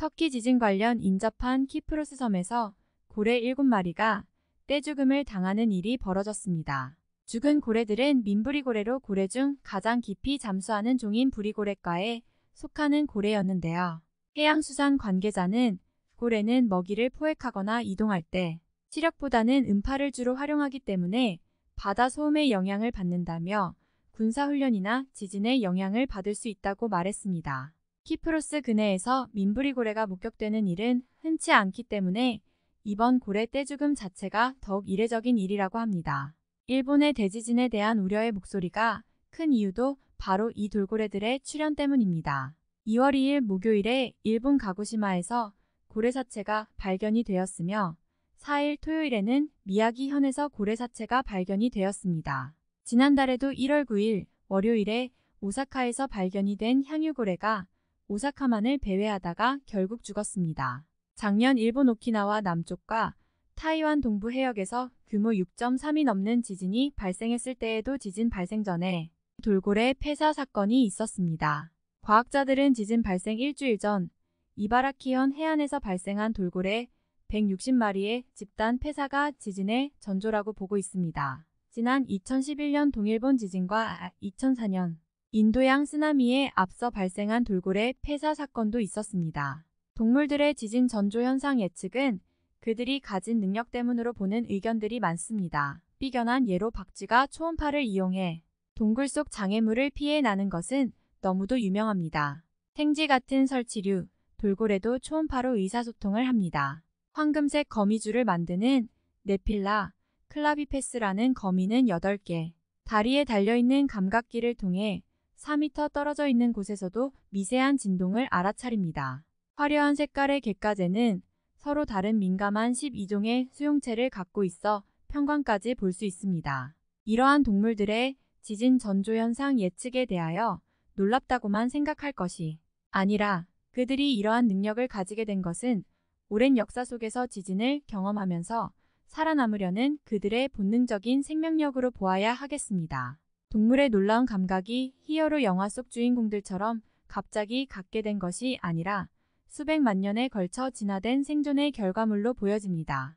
터키 지진 관련 인접한 키프로스 섬에서 고래 7마리가 떼죽음을 당하는 일이 벌어졌습니다. 죽은 고래들은 민부리고래로 고래 중 가장 깊이 잠수하는 종인 부리고래과에 속하는 고래였는데요. 해양수산 관계자는 고래는 먹이를 포획하거나 이동할 때 시력보다는 음파를 주로 활용하기 때문에 바다 소음의 영향을 받는다며 군사훈련이나 지진의 영향을 받을 수 있다고 말했습니다. 키프로스 근해에서 민부리고래가 목격되는 일은 흔치 않기 때문에 이번 고래 떼죽음 자체가 더욱 이례적인 일이라고 합니다. 일본의 대지진에 대한 우려의 목소리가 큰 이유도 바로 이 돌고래들의 출현 때문입니다. 2월 2일 목요일에 일본 가구시마에서 고래 사체가 발견이 되었으며 4일 토요일에는 미야기현에서 고래 사체가 발견이 되었습니다. 지난달에도 1월 9일 월요일에 오사카에서 발견이 된 향유고래가 오사카만을 배회하다가 결국 죽었습니다. 작년 일본 오키나와 남쪽과 타이완 동부 해역에서 규모 6.3이 넘는 지진이 발생했을 때에도 지진 발생 전에 돌고래 폐사 사건이 있었습니다. 과학자들은 지진 발생 일주일 전 이바라키현 해안에서 발생한 돌고래 160마리의 집단 폐사가 지진의 전조라고 보고 있습니다. 지난 2011년 동일본 지진과 2004년 아, 인도양 쓰나미에 앞서 발생한 돌고래 폐사 사건도 있었습니다. 동물들의 지진 전조 현상 예측은 그들이 가진 능력 때문으로 보는 의견들이 많습니다. 삐견한 예로 박쥐가 초음파를 이용해 동굴 속 장애물을 피해 나는 것은 너무도 유명합니다. 생쥐 같은 설치류, 돌고래도 초음파로 의사소통을 합니다. 황금색 거미줄을 만드는 네필라, 클라비페스라는 거미는 8개, 다리에 달려있는 감각기를 통해 4m 떨어져 있는 곳에서도 미세한 진동을 알아차립니다. 화려한 색깔의 갯가재는 서로 다른 민감한 12종의 수용체를 갖고 있어 평관까지 볼 수 있습니다. 이러한 동물들의 지진 전조 현상 예측에 대하여 놀랍다고만 생각할 것이 아니라 그들이 이러한 능력을 가지게 된 것은 오랜 역사 속에서 지진을 경험하면서 살아남으려는 그들의 본능적인 생명력으로 보아야 하겠습니다. 동물의 놀라운 감각이 히어로 영화 속 주인공들처럼 갑자기 갖게 된 것이 아니라 수백만 년에 걸쳐 진화된 생존의 결과물로 보여집니다.